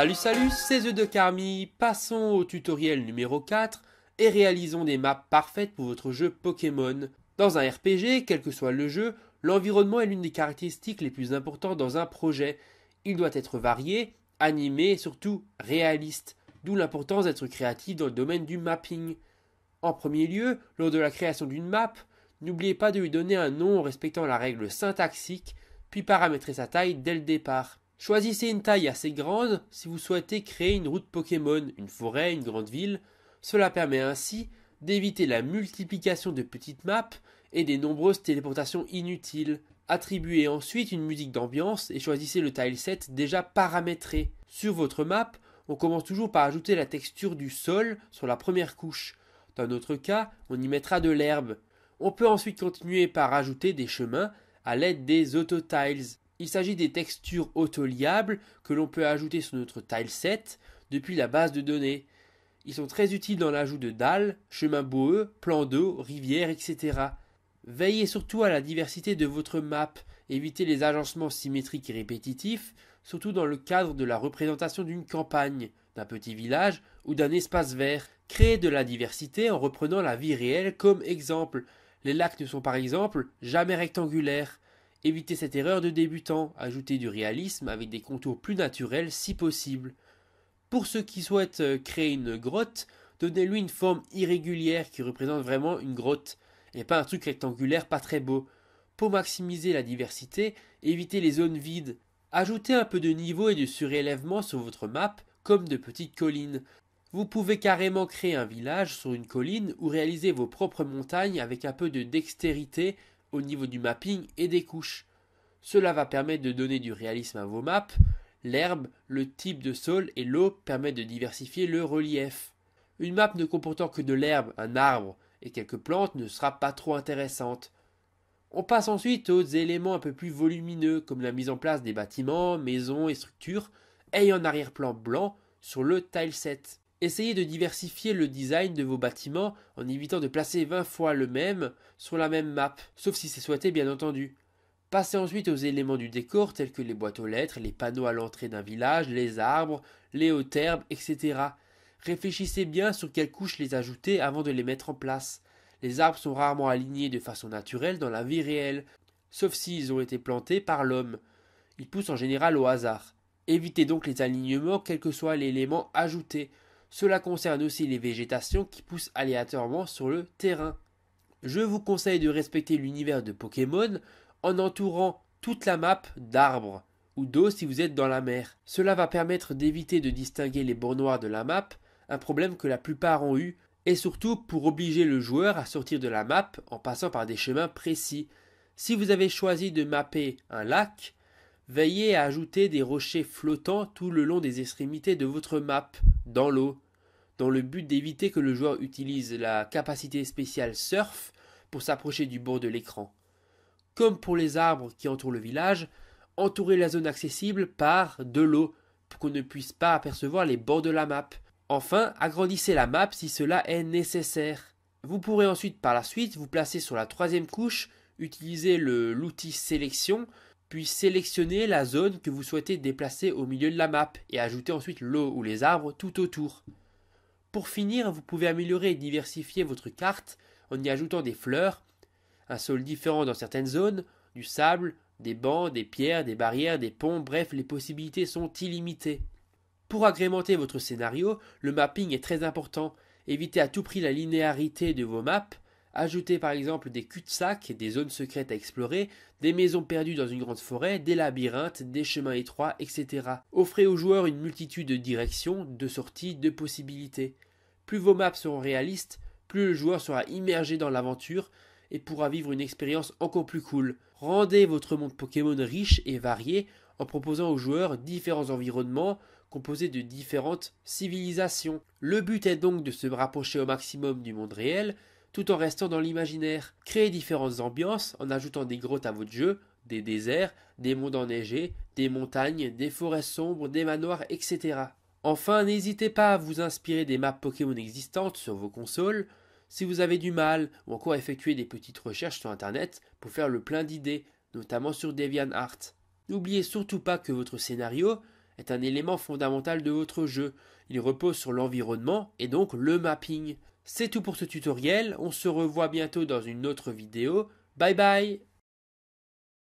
Salut salut, c'est The de Carmi, passons au tutoriel numéro 4 et réalisons des maps parfaites pour votre jeu Pokémon. Dans un RPG, quel que soit le jeu, l'environnement est l'une des caractéristiques les plus importantes dans un projet. Il doit être varié, animé et surtout réaliste, d'où l'importance d'être créatif dans le domaine du mapping. En premier lieu, lors de la création d'une map, n'oubliez pas de lui donner un nom en respectant la règle syntaxique, puis paramétrer sa taille dès le départ. Choisissez une taille assez grande si vous souhaitez créer une route Pokémon, une forêt, une grande ville. Cela permet ainsi d'éviter la multiplication de petites maps et des nombreuses téléportations inutiles. Attribuez ensuite une musique d'ambiance et choisissez le tileset déjà paramétré. Sur votre map, on commence toujours par ajouter la texture du sol sur la première couche. Dans notre cas, on y mettra de l'herbe. On peut ensuite continuer par ajouter des chemins à l'aide des auto-tiles. Il s'agit des textures auto-liables que l'on peut ajouter sur notre tileset depuis la base de données. Ils sont très utiles dans l'ajout de dalles, chemins boueux, plans d'eau, rivières, etc. Veillez surtout à la diversité de votre map, évitez les agencements symétriques et répétitifs, surtout dans le cadre de la représentation d'une campagne, d'un petit village ou d'un espace vert. Créez de la diversité en reprenant la vie réelle comme exemple. Les lacs ne sont par exemple jamais rectangulaires. Évitez cette erreur de débutant, ajoutez du réalisme avec des contours plus naturels si possible. Pour ceux qui souhaitent euh, créer une grotte, donnez-lui une forme irrégulière qui représente vraiment une grotte, et pas un truc rectangulaire pas très beau. Pour maximiser la diversité, évitez les zones vides. Ajoutez un peu de niveau et de surélèvement sur votre map, comme de petites collines. Vous pouvez carrément créer un village sur une colline ou réaliser vos propres montagnes avec un peu de dextérité au niveau du mapping et des couches. Cela va permettre de donner du réalisme à vos maps. L'herbe, le type de sol et l'eau permettent de diversifier le relief. Une map ne comportant que de l'herbe, un arbre et quelques plantes ne sera pas trop intéressante. On passe ensuite aux éléments un peu plus volumineux comme la mise en place des bâtiments, maisons et structures ayant un arrière-plan blanc sur le tileset. Essayez de diversifier le design de vos bâtiments en évitant de placer 20 fois le même sur la même map, sauf si c'est souhaité bien entendu. Passez ensuite aux éléments du décor tels que les boîtes aux lettres, les panneaux à l'entrée d'un village, les arbres, les hautes herbes, etc. Réfléchissez bien sur quelle couche les ajouter avant de les mettre en place. Les arbres sont rarement alignés de façon naturelle dans la vie réelle, sauf s'ils ont été plantés par l'homme. Ils poussent en général au hasard. Évitez donc les alignements quel que soit l'élément ajouté. Cela concerne aussi les végétations qui poussent aléatoirement sur le terrain. Je vous conseille de respecter l'univers de Pokémon en entourant toute la map d'arbres ou d'eau si vous êtes dans la mer. Cela va permettre d'éviter de distinguer les bords noirs de la map, un problème que la plupart ont eu, et surtout pour obliger le joueur à sortir de la map en passant par des chemins précis. Si vous avez choisi de mapper un lac, Veillez à ajouter des rochers flottants tout le long des extrémités de votre map, dans l'eau, dans le but d'éviter que le joueur utilise la capacité spéciale Surf pour s'approcher du bord de l'écran. Comme pour les arbres qui entourent le village, entourez la zone accessible par de l'eau pour qu'on ne puisse pas apercevoir les bords de la map. Enfin, agrandissez la map si cela est nécessaire. Vous pourrez ensuite par la suite vous placer sur la troisième couche, utiliser l'outil sélection puis sélectionnez la zone que vous souhaitez déplacer au milieu de la map et ajoutez ensuite l'eau ou les arbres tout autour. Pour finir, vous pouvez améliorer et diversifier votre carte en y ajoutant des fleurs, un sol différent dans certaines zones, du sable, des bancs, des pierres, des barrières, des ponts, bref, les possibilités sont illimitées. Pour agrémenter votre scénario, le mapping est très important. Évitez à tout prix la linéarité de vos maps Ajoutez par exemple des cul-de-sac, des zones secrètes à explorer, des maisons perdues dans une grande forêt, des labyrinthes, des chemins étroits, etc. Offrez aux joueurs une multitude de directions, de sorties, de possibilités. Plus vos maps seront réalistes, plus le joueur sera immergé dans l'aventure et pourra vivre une expérience encore plus cool. Rendez votre monde Pokémon riche et varié en proposant aux joueurs différents environnements composés de différentes civilisations. Le but est donc de se rapprocher au maximum du monde réel, tout en restant dans l'imaginaire. Créez différentes ambiances en ajoutant des grottes à votre jeu, des déserts, des mondes enneigés, des montagnes, des forêts sombres, des manoirs, etc. Enfin, n'hésitez pas à vous inspirer des maps Pokémon existantes sur vos consoles si vous avez du mal ou encore effectuer des petites recherches sur Internet pour faire le plein d'idées, notamment sur DeviantArt. N'oubliez surtout pas que votre scénario est un élément fondamental de votre jeu. Il repose sur l'environnement et donc le mapping. C'est tout pour ce tutoriel, on se revoit bientôt dans une autre vidéo. Bye bye